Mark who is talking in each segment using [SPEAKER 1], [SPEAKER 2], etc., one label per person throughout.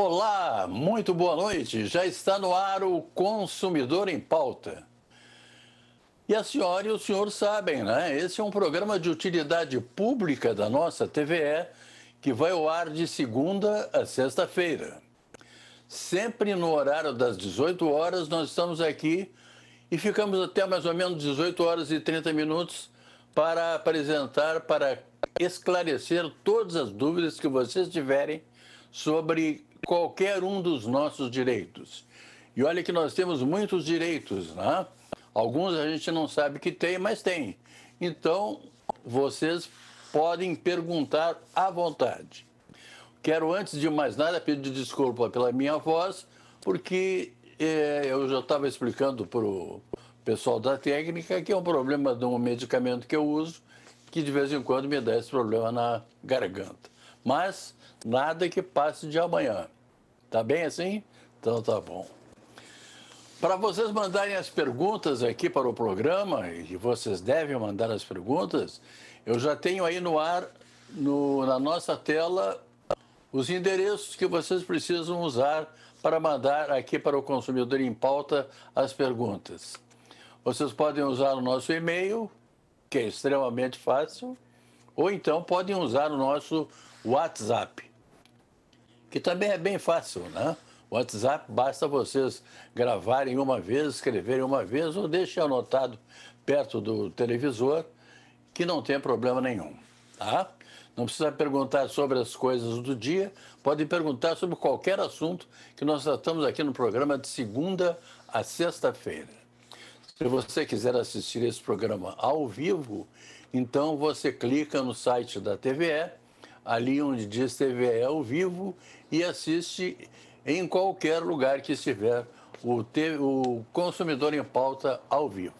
[SPEAKER 1] Olá, muito boa noite. Já está no ar o Consumidor em Pauta. E a senhora e o senhor sabem, né? Esse é um programa de utilidade pública da nossa TVE que vai ao ar de segunda a sexta-feira. Sempre no horário das 18 horas, nós estamos aqui e ficamos até mais ou menos 18 horas e 30 minutos para apresentar, para esclarecer todas as dúvidas que vocês tiverem sobre qualquer um dos nossos direitos. E olha que nós temos muitos direitos, né? Alguns a gente não sabe que tem, mas tem. Então, vocês podem perguntar à vontade. Quero, antes de mais nada, pedir desculpa pela minha voz, porque eh, eu já estava explicando para o pessoal da técnica que é um problema de um medicamento que eu uso, que de vez em quando me dá esse problema na garganta. Mas nada que passe de amanhã. Tá bem assim? Então tá bom. Para vocês mandarem as perguntas aqui para o programa, e vocês devem mandar as perguntas, eu já tenho aí no ar, no, na nossa tela, os endereços que vocês precisam usar para mandar aqui para o Consumidor em Pauta as perguntas. Vocês podem usar o nosso e-mail, que é extremamente fácil, ou então podem usar o nosso WhatsApp que também é bem fácil, né? O WhatsApp basta vocês gravarem uma vez, escreverem uma vez ou deixem anotado perto do televisor, que não tem problema nenhum, tá? Não precisa perguntar sobre as coisas do dia, pode perguntar sobre qualquer assunto que nós tratamos aqui no programa de segunda a sexta-feira. Se você quiser assistir esse programa ao vivo, então você clica no site da TVE, ali onde diz TVE ao vivo, e assiste em qualquer lugar que estiver o, o consumidor em pauta ao vivo.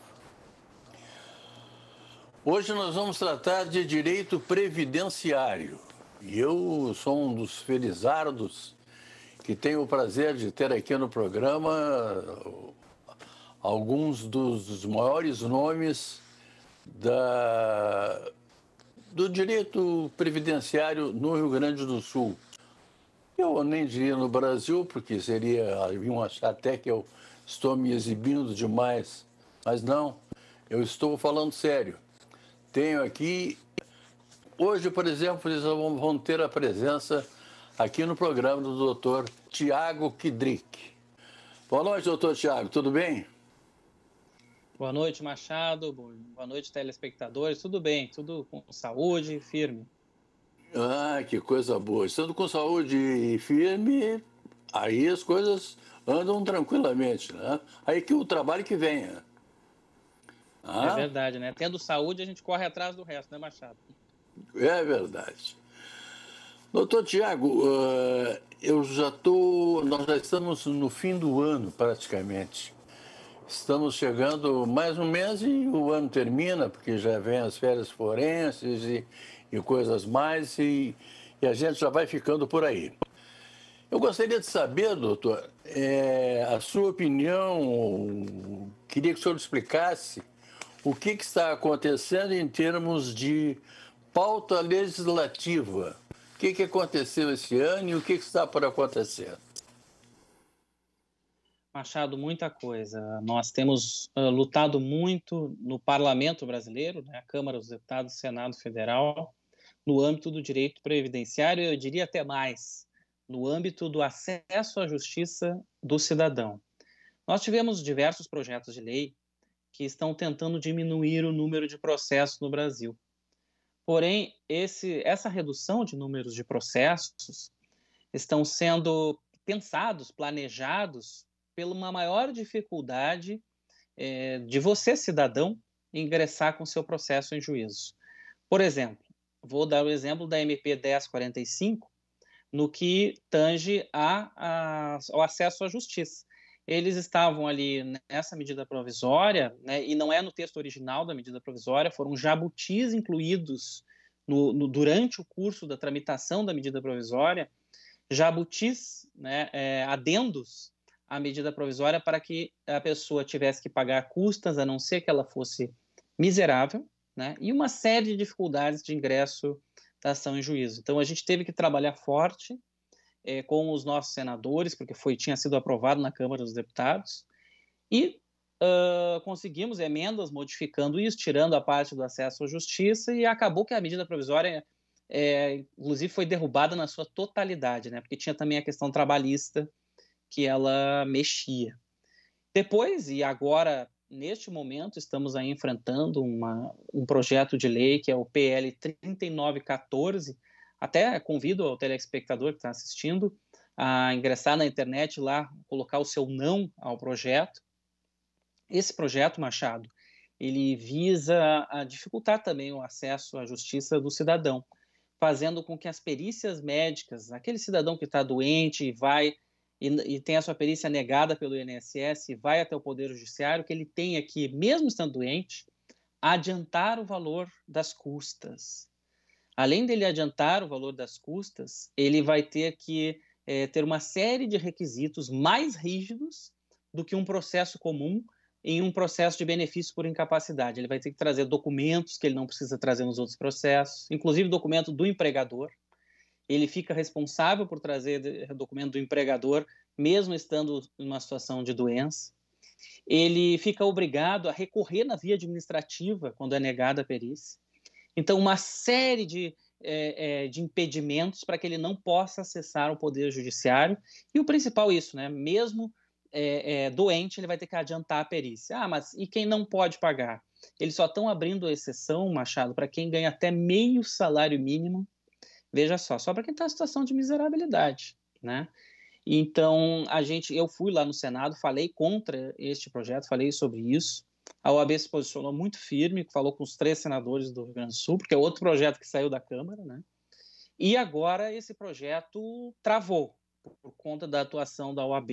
[SPEAKER 1] Hoje nós vamos tratar de direito previdenciário. E eu sou um dos felizardos que tenho o prazer de ter aqui no programa alguns dos, dos maiores nomes da, do direito previdenciário no Rio Grande do Sul. Eu nem diria no Brasil, porque seria, iam achar até que eu estou me exibindo demais, mas não, eu estou falando sério. Tenho aqui, hoje, por exemplo, eles vão ter a presença aqui no programa do doutor Tiago Kidrick. Boa noite, doutor Tiago, tudo bem?
[SPEAKER 2] Boa noite, Machado, boa noite, telespectadores, tudo bem, tudo com saúde, firme.
[SPEAKER 1] Ah, que coisa boa. Estando com saúde firme, aí as coisas andam tranquilamente, né? Aí que o trabalho que venha. É ah? É verdade,
[SPEAKER 2] né? Tendo saúde, a gente corre atrás do resto, né, Machado?
[SPEAKER 1] É verdade. Doutor Tiago, ah, eu já estou. Nós já estamos no fim do ano, praticamente. Estamos chegando mais um mês e o ano termina, porque já vem as férias forenses e, e coisas mais, e, e a gente já vai ficando por aí. Eu gostaria de saber, doutor, é, a sua opinião, queria que o senhor explicasse o que, que está acontecendo em termos de pauta legislativa. O que, que aconteceu esse ano e o que, que está por acontecer?
[SPEAKER 2] Machado, muita coisa. Nós temos uh, lutado muito no parlamento brasileiro, né, a Câmara dos Deputados, Senado Federal, no âmbito do direito previdenciário, eu diria até mais, no âmbito do acesso à justiça do cidadão. Nós tivemos diversos projetos de lei que estão tentando diminuir o número de processos no Brasil. Porém, esse, essa redução de números de processos estão sendo pensados, planejados, pela uma maior dificuldade eh, de você, cidadão, ingressar com seu processo em juízo. Por exemplo, Vou dar o exemplo da MP 1045, no que tange a, a, ao acesso à justiça. Eles estavam ali nessa medida provisória, né, e não é no texto original da medida provisória, foram jabutis incluídos no, no, durante o curso da tramitação da medida provisória, jabutis, né, é, adendos à medida provisória para que a pessoa tivesse que pagar custas, a não ser que ela fosse miserável, né? e uma série de dificuldades de ingresso da ação em juízo. Então, a gente teve que trabalhar forte é, com os nossos senadores, porque foi tinha sido aprovado na Câmara dos Deputados, e uh, conseguimos emendas modificando isso, tirando a parte do acesso à justiça, e acabou que a medida provisória, é, inclusive, foi derrubada na sua totalidade, né? porque tinha também a questão trabalhista que ela mexia. Depois, e agora Neste momento, estamos aí enfrentando uma, um projeto de lei que é o PL 3914. Até convido ao telespectador que está assistindo a ingressar na internet lá, colocar o seu não ao projeto. Esse projeto, Machado, ele visa a ah, dificultar também o acesso à justiça do cidadão, fazendo com que as perícias médicas, aquele cidadão que está doente e vai e, e, tem a sua perícia negada pelo INSS e vai até o Poder Judiciário, que ele tenha que, mesmo estando doente, adiantar o valor das custas. Além dele adiantar o valor das custas, ele vai ter que é, ter uma série de requisitos mais rígidos do que um processo comum em um processo de benefício por incapacidade. Ele vai ter que trazer documentos que ele não precisa trazer nos outros processos, inclusive documento do empregador ele fica responsável por trazer o eh, documento do empregador, mesmo estando em uma situação de doença. Ele fica obrigado a recorrer na via administrativa quando é negada a perícia. Então, uma série de, é, é, de impedimentos para que ele não possa acessar o Poder Judiciário. E o principal, é isso, né? mesmo é, doente, ele vai ter que adiantar a perícia. Ah, mas e quem não pode pagar? Eles só estão abrindo a exceção, Machado, para quem ganha até meio salário mínimo Veja só, só para quem está em situação de miserabilidade, né? Então, a gente, eu fui lá no Senado, falei contra este projeto, falei sobre isso. A OAB se posicionou muito firme, falou com os três senadores do Rio Grande do Sul, porque é outro projeto que saiu da Câmara, né? E agora esse projeto travou por conta da atuação da OAB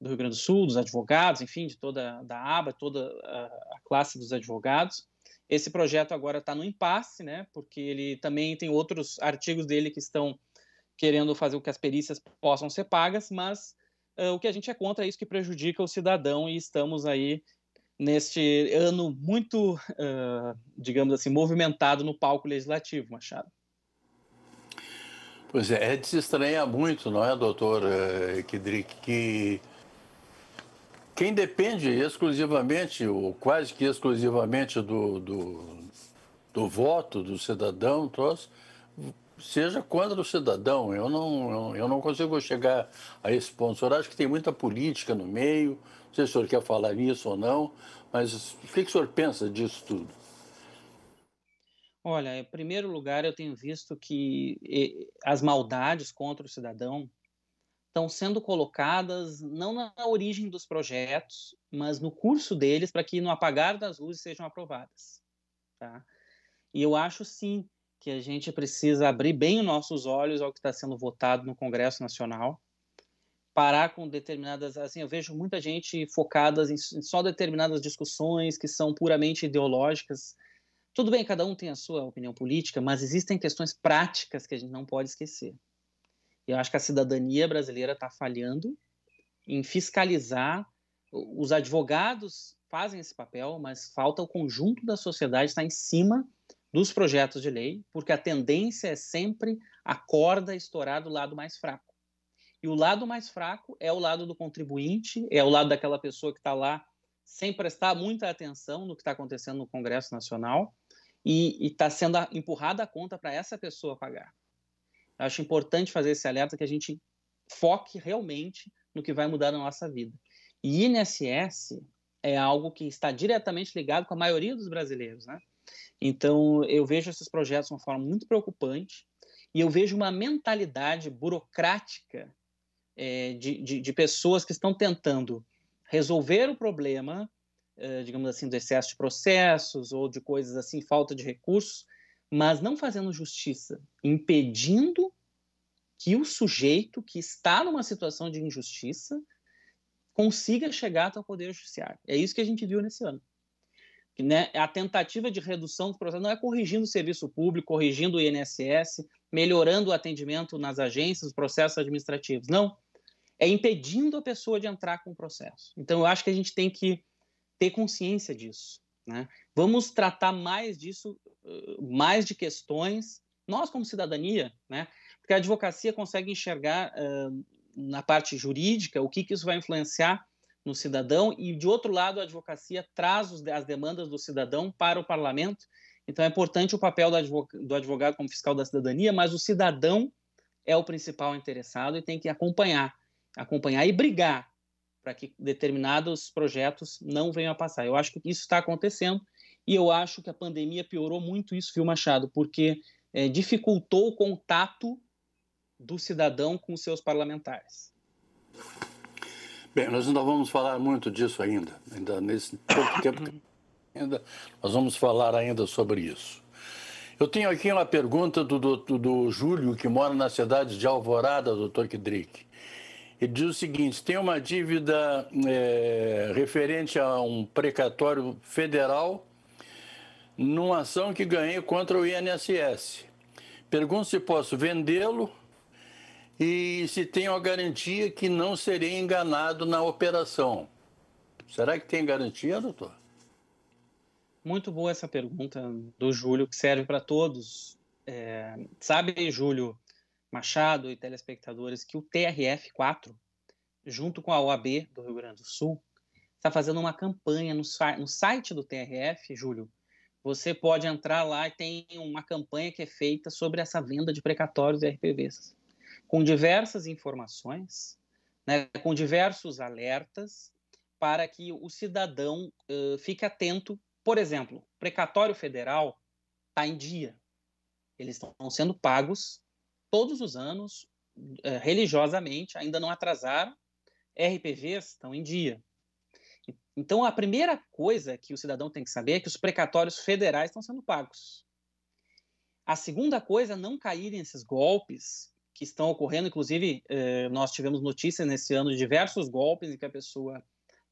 [SPEAKER 2] do Rio Grande do Sul, dos advogados, enfim, de toda da aba, toda a classe dos advogados. Esse projeto agora está no impasse, né? Porque ele também tem outros artigos dele que estão querendo fazer com que as perícias possam ser pagas, mas uh, o que a gente é contra é isso que prejudica o cidadão e estamos aí neste ano muito, uh, digamos assim, movimentado no palco legislativo, Machado.
[SPEAKER 1] Pois é, é de se estranhar muito, não é, doutor eh, Kidrick, que quem depende exclusivamente, ou quase que exclusivamente, do, do, do voto do cidadão, troço, seja contra o cidadão. Eu não, eu não consigo chegar a esse ponto. O senhor acha que tem muita política no meio? Não sei se o senhor quer falar nisso ou não, mas o que, que o senhor pensa disso tudo?
[SPEAKER 2] Olha, em primeiro lugar, eu tenho visto que eh, as maldades contra o cidadão estão sendo colocadas não na origem dos projetos, mas no curso deles, para que no apagar das luzes sejam aprovadas. Tá? E eu acho sim que a gente precisa abrir bem os nossos olhos ao que está sendo votado no Congresso Nacional, parar com determinadas. Assim, eu vejo muita gente focada em só determinadas discussões que são puramente ideológicas. Tudo bem, cada um tem a sua opinião política, mas existem questões práticas que a gente não pode esquecer. Eu acho que a cidadania brasileira está falhando em fiscalizar. Os advogados fazem esse papel, mas falta o conjunto da sociedade estar tá em cima dos projetos de lei, porque a tendência é sempre a corda estourar do lado mais fraco. E o lado mais fraco é o lado do contribuinte, é o lado daquela pessoa que está lá sem prestar muita atenção no que está acontecendo no Congresso Nacional e está sendo empurrada a conta para essa pessoa pagar. Eu acho importante fazer esse alerta que a gente foque realmente no que vai mudar na nossa vida. E INSS é algo que está diretamente ligado com a maioria dos brasileiros, né? Então, eu vejo esses projetos de uma forma muito preocupante e eu vejo uma mentalidade burocrática é, de, de, de, pessoas que estão tentando resolver o problema, é, digamos assim, do excesso de processos ou de coisas assim, falta de recursos, mas não fazendo justiça, impedindo que o sujeito que está numa situação de injustiça consiga chegar até o Poder Judiciário. É isso que a gente viu nesse ano. Né? A tentativa de redução do processo não é corrigindo o serviço público, corrigindo o INSS, melhorando o atendimento nas agências, os processos administrativos. Não. É impedindo a pessoa de entrar com o processo. Então, eu acho que a gente tem que ter consciência disso. Né? Vamos tratar mais disso, mais de questões, nós como cidadania, né? porque a advocacia consegue enxergar uh, na parte jurídica o que, que isso vai influenciar no cidadão, e de outro lado, a advocacia traz os, as demandas do cidadão para o parlamento. Então, é importante o papel do do advogado como fiscal da cidadania, mas o cidadão é o principal interessado e tem que acompanhar acompanhar e brigar para que determinados projetos não venham a passar. Eu acho que isso está acontecendo e eu acho que a pandemia piorou muito isso, viu, Machado? Porque é, dificultou o contato do cidadão com seus parlamentares.
[SPEAKER 1] Bem, nós ainda vamos falar muito disso ainda, ainda nesse pouco tempo que ainda nós vamos falar ainda sobre isso. Eu tenho aqui uma pergunta do, do, do Júlio, que mora na cidade de Alvorada, doutor Kidrick. Ele diz o seguinte: tem uma dívida é, referente a um precatório federal numa ação que ganhei contra o INSS. Pergunto se posso vendê-lo e se tenho a garantia que não serei enganado na operação. Será que tem garantia, doutor?
[SPEAKER 2] Muito boa essa pergunta do Júlio, que serve para todos. É, sabe, Júlio, Machado e telespectadores que o TRF4, junto com a OAB do Rio Grande do Sul, está fazendo uma campanha no, no site do TRF, Júlio. Você pode entrar lá e tem uma campanha que é feita sobre essa venda de precatórios e RPVs, com diversas informações, né, com diversos alertas, para que o cidadão uh, fique atento. Por exemplo, o precatório federal está em dia. Eles estão sendo pagos todos os anos, eh, religiosamente, ainda não atrasaram, RPVs estão em dia. Então, a primeira coisa que o cidadão tem que saber é que os precatórios federais estão sendo pagos. A segunda coisa é não cair nesses golpes que estão ocorrendo. Inclusive, eh, nós tivemos notícias nesse ano de diversos golpes em que a pessoa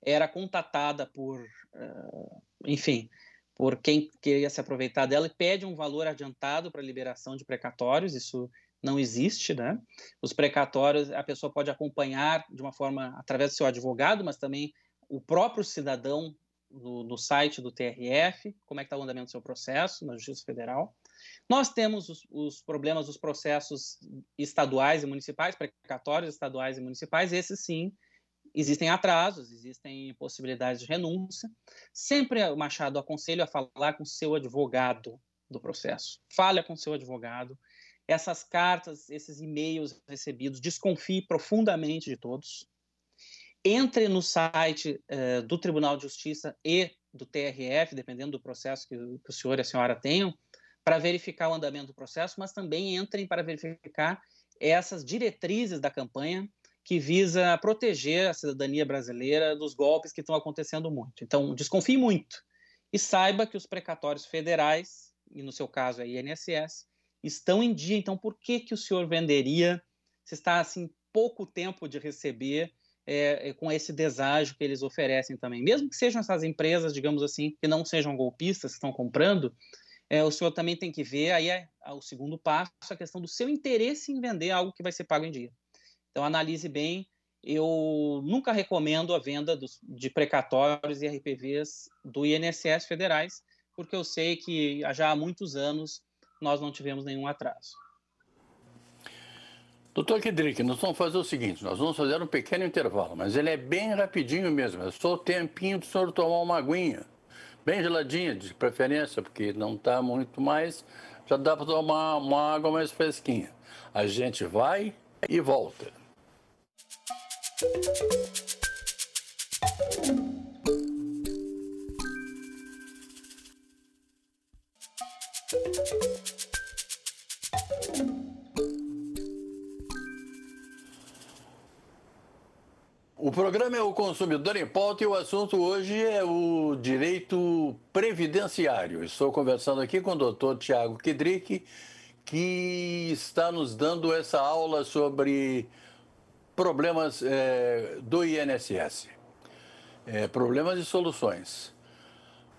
[SPEAKER 2] era contatada por, eh, enfim, por quem queria se aproveitar dela e pede um valor adiantado para liberação de precatórios. Isso não existe, né? Os precatórios, a pessoa pode acompanhar de uma forma através do seu advogado, mas também o próprio cidadão no site do TRF, como é que está o andamento do seu processo na Justiça Federal. Nós temos os, os problemas dos processos estaduais e municipais, precatórios estaduais e municipais, esses sim, existem atrasos, existem possibilidades de renúncia. Sempre o Machado aconselho a falar com seu advogado do processo. Fale com seu advogado, essas cartas, esses e-mails recebidos, desconfie profundamente de todos. Entre no site uh, do Tribunal de Justiça e do TRF, dependendo do processo que, que o senhor e a senhora tenham, para verificar o andamento do processo, mas também entrem para verificar essas diretrizes da campanha que visa proteger a cidadania brasileira dos golpes que estão acontecendo muito. Então, desconfie muito e saiba que os precatórios federais, e no seu caso é INSS, estão em dia. Então, por que, que o senhor venderia se está assim pouco tempo de receber é, é, com esse deságio que eles oferecem também? Mesmo que sejam essas empresas, digamos assim, que não sejam golpistas que estão comprando, é, o senhor também tem que ver aí é, é o segundo passo, a questão do seu interesse em vender algo que vai ser pago em dia. Então, analise bem. Eu nunca recomendo a venda dos, de precatórios e RPVs do INSS federais, porque eu sei que já há muitos anos nós não tivemos nenhum atraso.
[SPEAKER 1] Doutor Kedrick, nós vamos fazer o seguinte: nós vamos fazer um pequeno intervalo, mas ele é bem rapidinho mesmo, é só o tempinho do senhor tomar uma aguinha, bem geladinha, de preferência, porque não está muito mais, já dá para tomar uma água mais fresquinha. A gente vai e volta. Música O programa é o Consumidor em Pauta e o assunto hoje é o direito previdenciário. Estou conversando aqui com o doutor Tiago Kidrick, que está nos dando essa aula sobre problemas é, do INSS, é, eh, problemas e soluções.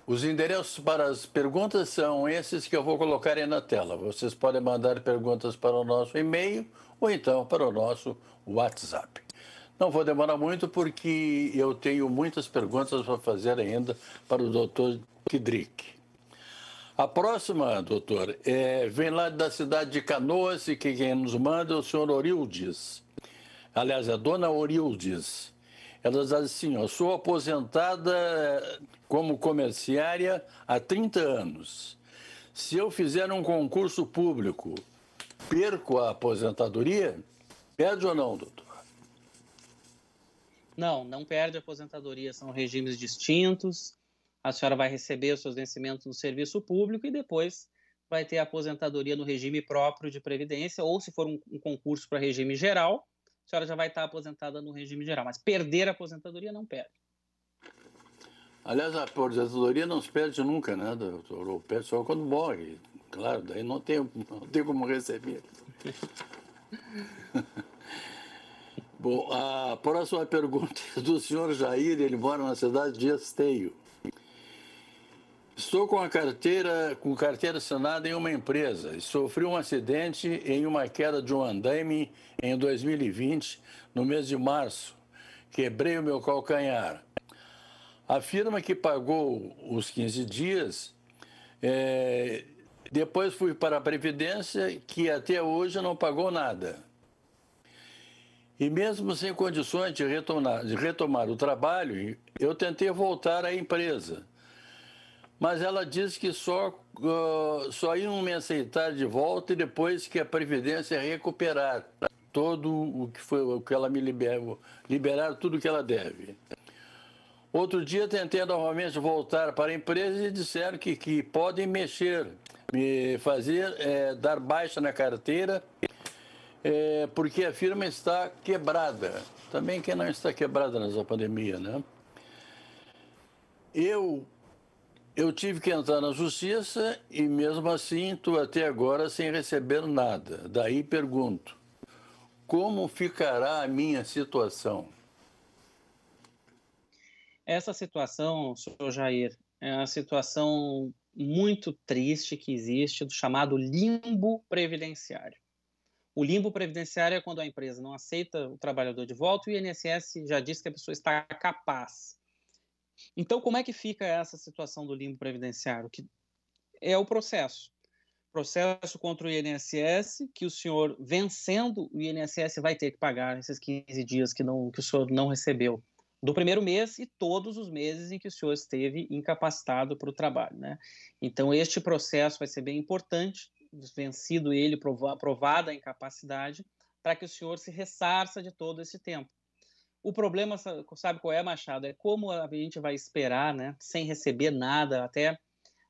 [SPEAKER 1] Os endereços para as perguntas são esses que eu vou colocar aí na tela. Vocês podem mandar perguntas para o nosso e-mail ou então para o nosso WhatsApp. Não vou demorar muito porque eu tenho muitas perguntas para fazer ainda para o doutor Kidrick. A próxima, doutor, é, vem lá da cidade de Canoas e quem nos manda é o senhor Orildes. Aliás, é a dona Orildes. Ela diz assim: ó, sou aposentada como comerciária há 30 anos. Se eu fizer um concurso público, perco a aposentadoria? Perde ou não, doutor?
[SPEAKER 2] Não, não perde a aposentadoria, são regimes distintos. A senhora vai receber os seus vencimentos no serviço público e depois vai ter a aposentadoria no regime próprio de previdência, ou se for um, um concurso para regime geral, senhora já vai estar aposentada no regime geral. Mas perder a aposentadoria não perde.
[SPEAKER 1] Aliás, a aposentadoria não se perde nunca, né, doutor? O pessoal quando morre, claro, daí não tem, não tem como receber. Bom, a próxima pergunta é do senhor Jair, ele mora na cidade de Esteio. Estou com a carteira, com carteira assinada em uma empresa e sofri um acidente em uma queda de um andaime em 2020, no mês de março. Quebrei o meu calcanhar. A firma que pagou os 15 dias, é, depois fui para a Previdência, que até hoje não pagou nada. E mesmo sem condições de retomar, de retomar o trabalho, eu tentei voltar à empresa mas ela diz que só, uh, só iam me aceitar de volta depois que a Previdência recuperar todo o que, foi, o que ela me liberou, liberar tudo o que ela deve. Outro dia tentei novamente voltar para a empresa e disseram que, que podem mexer, me fazer é, dar baixa na carteira, é, porque a firma está quebrada. Também quem não está quebrada nessa pandemia, né? Eu eu tive que entrar na justiça e mesmo assim estou até agora sem receber nada. Daí pergunto, como ficará a minha situação?
[SPEAKER 2] Essa situação, senhor Jair, é uma situação muito triste que existe do chamado limbo previdenciário. O limbo previdenciário é quando a empresa não aceita o trabalhador de volta e o INSS já diz que a pessoa está capaz. Então, como é que fica essa situação do limbo previdenciário? Que é o processo. Processo contra o INSS, que o senhor, vencendo o INSS, vai ter que pagar esses 15 dias que, não, que o senhor não recebeu do primeiro mês e todos os meses em que o senhor esteve incapacitado para o trabalho. Né? Então, este processo vai ser bem importante, vencido ele, aprovada a incapacidade, para que o senhor se ressarça de todo esse tempo. O problema, sabe qual é, Machado? É como a gente vai esperar, né, sem receber nada, até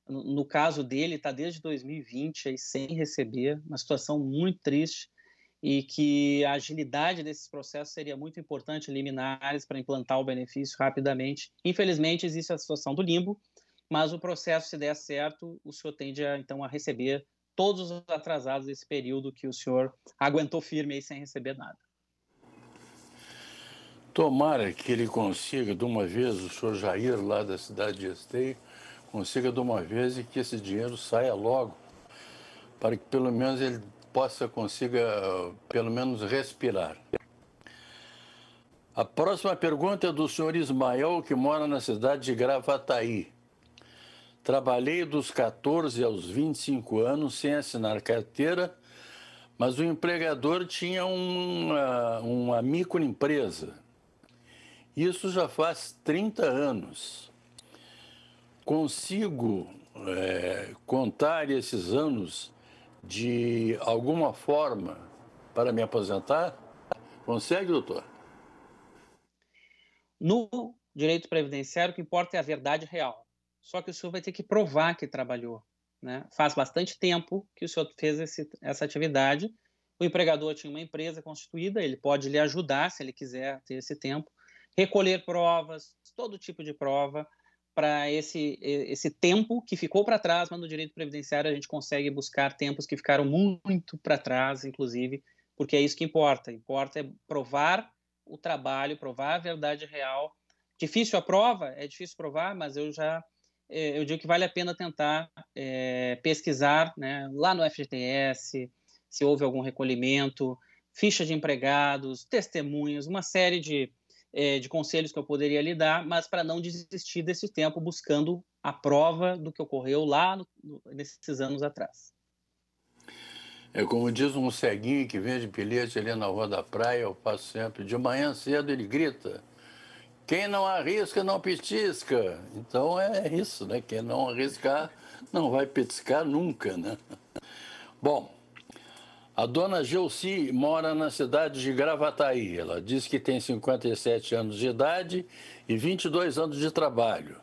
[SPEAKER 2] no caso dele, está desde 2020 aí, sem receber, uma situação muito triste, e que a agilidade desses processos seria muito importante, liminares, para implantar o benefício rapidamente. Infelizmente, existe a situação do limbo, mas o processo, se der certo, o senhor tende, a, então, a receber todos os atrasados desse período que o senhor aguentou firme aí sem receber nada.
[SPEAKER 1] Tomara que ele consiga, de uma vez, o senhor Jair, lá da cidade de Esteio, consiga de uma vez e que esse dinheiro saia logo, para que pelo menos ele possa, consiga, pelo menos, respirar. A próxima pergunta é do senhor Ismael, que mora na cidade de Gravataí. Trabalhei dos 14 aos 25 anos sem assinar carteira, mas o empregador tinha uma, uma microempresa isso já faz 30 anos. Consigo é, contar esses anos de alguma forma para me aposentar? Consegue, doutor?
[SPEAKER 2] No direito previdenciário, o que importa é a verdade real. Só que o senhor vai ter que provar que trabalhou. Né? Faz bastante tempo que o senhor fez esse, essa atividade. O empregador tinha uma empresa constituída, ele pode lhe ajudar se ele quiser ter esse tempo, recolher provas, todo tipo de prova, para esse, esse tempo que ficou para trás, mas no direito previdenciário a gente consegue buscar tempos que ficaram muito para trás, inclusive, porque é isso que importa. Importa é provar o trabalho, provar a verdade real. Difícil a prova, é difícil provar, mas eu já é, eu digo que vale a pena tentar é, pesquisar né, lá no FGTS se houve algum recolhimento, ficha de empregados, testemunhas, uma série de, é, de conselhos que eu poderia lhe dar, mas para não desistir desse tempo buscando a prova do que ocorreu lá no, nesses anos atrás.
[SPEAKER 1] É como diz um ceguinho que vende bilhete ali na rua da praia, eu passo sempre. De manhã cedo ele grita: quem não arrisca não petisca. Então é isso, né? Quem não arriscar não vai petiscar nunca, né? Bom, a dona Gelci mora na cidade de Gravataí. Ela diz que tem 57 anos de idade e 22 anos de trabalho.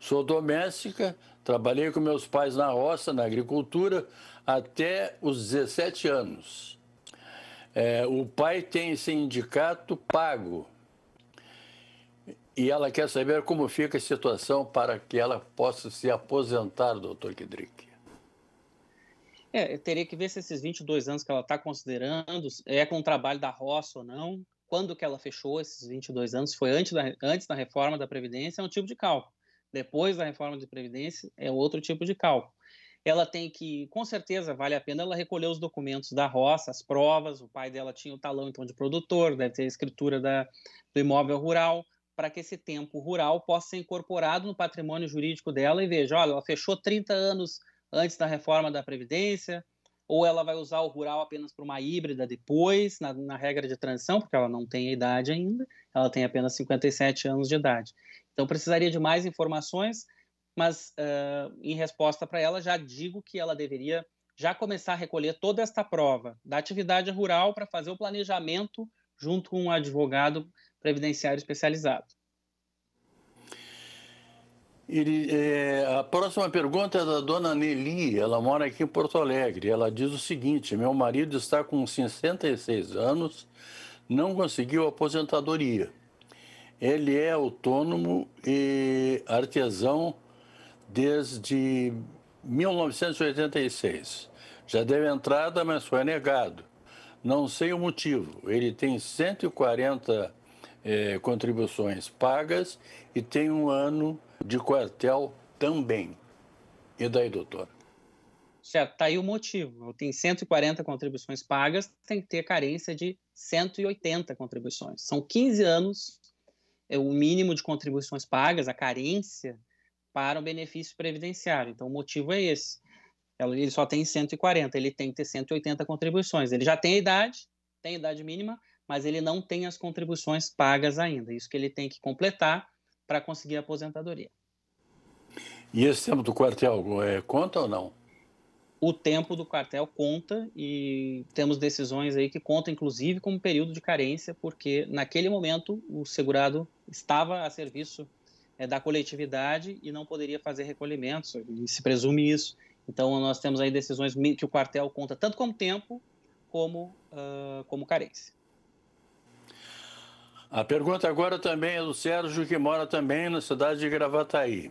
[SPEAKER 1] Sou doméstica, trabalhei com meus pais na roça, na agricultura, até os 17 anos. É, o pai tem sindicato pago e ela quer saber como fica a situação para que ela possa se aposentar, doutor Kidrick.
[SPEAKER 2] É, eu teria que ver se esses 22 anos que ela está considerando é com o trabalho da roça ou não. Quando que ela fechou esses
[SPEAKER 1] 22 anos? Foi antes
[SPEAKER 2] da, antes da reforma da Previdência, é um tipo de cálculo. Depois da reforma da Previdência, é outro tipo de cálculo. Ela tem que, com certeza, vale a pena ela recolher os documentos da roça, as provas. O pai dela tinha o talão, então, de produtor, deve ter a escritura da, do imóvel rural, para que esse tempo rural possa ser incorporado no patrimônio jurídico dela e veja: olha, ela fechou 30 anos antes da reforma da Previdência, ou ela vai usar o rural apenas para uma híbrida depois, na, na, regra de transição, porque ela não tem idade ainda, ela tem apenas 57 anos de idade. Então, precisaria de mais informações, mas uh, em resposta para ela, já digo que ela deveria já começar a recolher toda esta prova da atividade rural para fazer o planejamento junto com um advogado previdenciário especializado.
[SPEAKER 1] Ele, é, a próxima pergunta é da dona Nelly, ela mora aqui em Porto Alegre. Ela diz o seguinte: meu marido está com 66 anos, não conseguiu aposentadoria. Ele é autônomo e artesão desde 1986. Já deu entrada, mas foi negado. Não sei o motivo. Ele tem 140 é, eh, contribuições pagas e tem um ano de quartel também. E daí, doutor?
[SPEAKER 2] Certo, está aí o motivo. Tem 140 contribuições pagas, tem que ter carência de 180 contribuições. São 15 anos é o mínimo de contribuições pagas, a carência para o benefício previdenciário. Então, o motivo é esse. Ele só tem 140, ele tem que ter 180 contribuições. Ele já tem a idade, tem a idade mínima, mas ele não tem as contribuições pagas ainda. Isso que ele tem que completar para conseguir a aposentadoria.
[SPEAKER 1] E esse tempo do quartel é, conta ou não? O
[SPEAKER 2] tempo do quartel conta e temos decisões aí que contam, inclusive, como período de carência, porque naquele momento o segurado estava a serviço é, da coletividade e não poderia fazer recolhimentos, se presume isso. Então, nós temos aí decisões que o quartel conta tanto como tempo como, uh, como carência.
[SPEAKER 1] A pergunta agora também é do Sérgio, que mora também na cidade de Gravataí.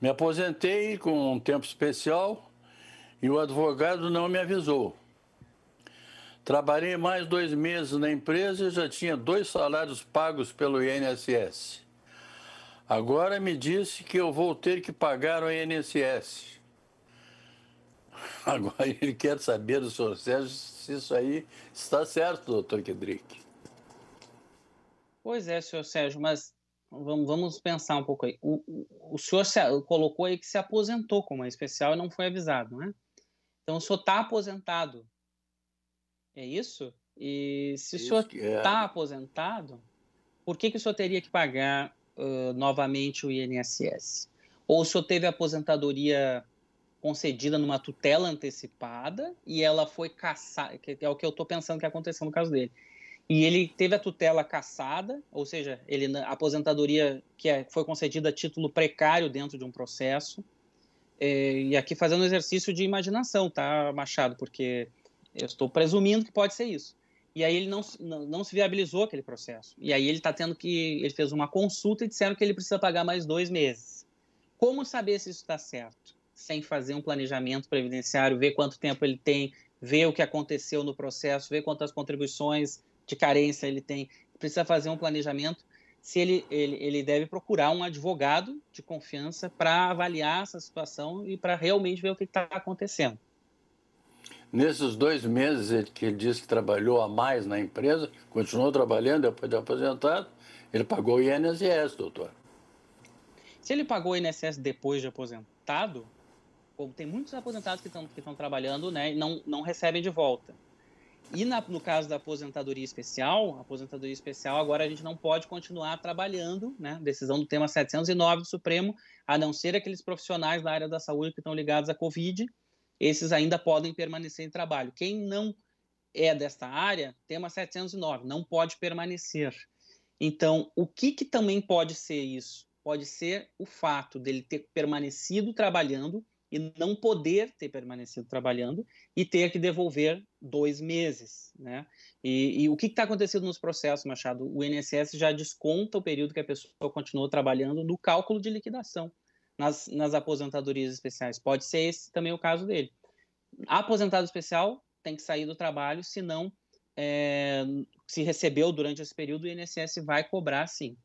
[SPEAKER 1] Me aposentei com um tempo especial e o advogado não me avisou. Trabalhei mais dois meses na empresa e já tinha dois salários pagos pelo INSS. Agora me disse que eu vou ter que pagar o INSS. Agora ele quer saber do senhor Sérgio se isso aí está certo, doutor Kedrick.
[SPEAKER 2] Pois é, senhor Sérgio, mas vamos, vamos pensar um pouco aí. O, o, o senhor se, colocou aí que se aposentou como é especial e não foi avisado, né? Então o senhor está aposentado. É isso? E se isso o senhor está é. Tá aposentado, por que, que o senhor teria que pagar uh, novamente o INSS? Ou o senhor teve aposentadoria concedida numa tutela antecipada e ela foi caçada, que é o que eu estou pensando que aconteceu no caso dele. E ele teve a tutela cassada, ou seja, ele a aposentadoria que é, foi concedida a título precário dentro de um processo. É, e aqui fazendo um exercício de imaginação, tá, Machado? Porque eu estou presumindo que pode ser isso. E aí ele não, não, não se viabilizou aquele processo. E aí ele está tendo que. Ele fez uma consulta e disseram que ele precisa pagar mais dois meses. Como saber se isso está certo? Sem fazer um planejamento previdenciário, ver quanto tempo ele tem, ver o que aconteceu no processo, ver quantas contribuições de carência ele tem, precisa fazer um planejamento, se ele, ele, ele deve procurar um advogado de confiança para avaliar essa situação e para realmente ver o que está acontecendo.
[SPEAKER 1] Nesses dois meses que ele disse que trabalhou a mais na empresa, continuou trabalhando depois de aposentado, ele pagou o INSS, doutor.
[SPEAKER 2] Se ele pagou o INSS depois de aposentado, como tem muitos aposentados que estão que trabalhando, né, não, não recebem de volta. E na, no caso da aposentadoria especial, aposentadoria especial, agora a gente não pode continuar trabalhando, né? Decisão do tema 709 do Supremo, a não ser aqueles profissionais da área da saúde que estão ligados à Covid, esses ainda podem permanecer em trabalho. Quem não é desta área, tema 709, não pode permanecer. Então, o que, que também pode ser isso? Pode ser o fato dele ter permanecido trabalhando e não poder ter permanecido trabalhando e ter que devolver dois meses, né? E, e o que está acontecendo nos processos, Machado? O INSS já desconta o período que a pessoa continuou trabalhando no cálculo de liquidação nas, nas aposentadorias especiais. Pode ser esse também o caso dele. Aposentado especial tem que sair do trabalho, senão é, eh, se recebeu durante esse período, o INSS vai cobrar sim.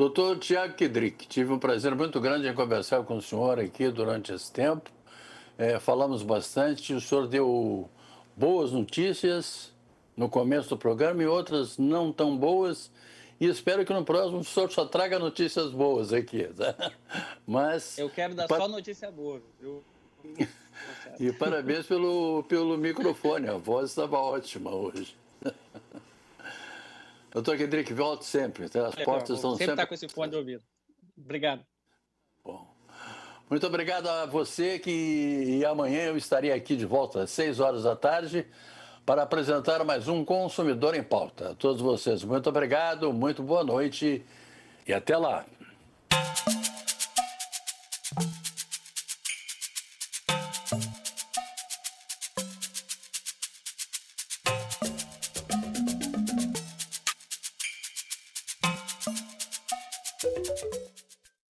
[SPEAKER 1] Doutor Tiago Kidrick, tive um prazer muito grande em conversar com o senhor aqui durante esse tempo. É, falamos bastante, o senhor deu boas notícias no começo do programa e outras não tão boas. E espero que no próximo o senhor só traga notícias boas aqui. Tá? Mas. Eu quero dar pa... só
[SPEAKER 2] notícia boa, viu?
[SPEAKER 1] E parabéns pelo, pelo microfone, a voz estava ótima hoje. Eu estou aqui, volto sempre. Tá? As é, portas estão sempre. Tá sempre está
[SPEAKER 2] com esse fone de ouvido. Obrigado.
[SPEAKER 1] Bom. Muito obrigado a você que e amanhã eu estarei aqui de volta às 6 horas da tarde para apresentar mais um Consumidor em Pauta. A todos vocês, muito obrigado, muito boa noite e até lá.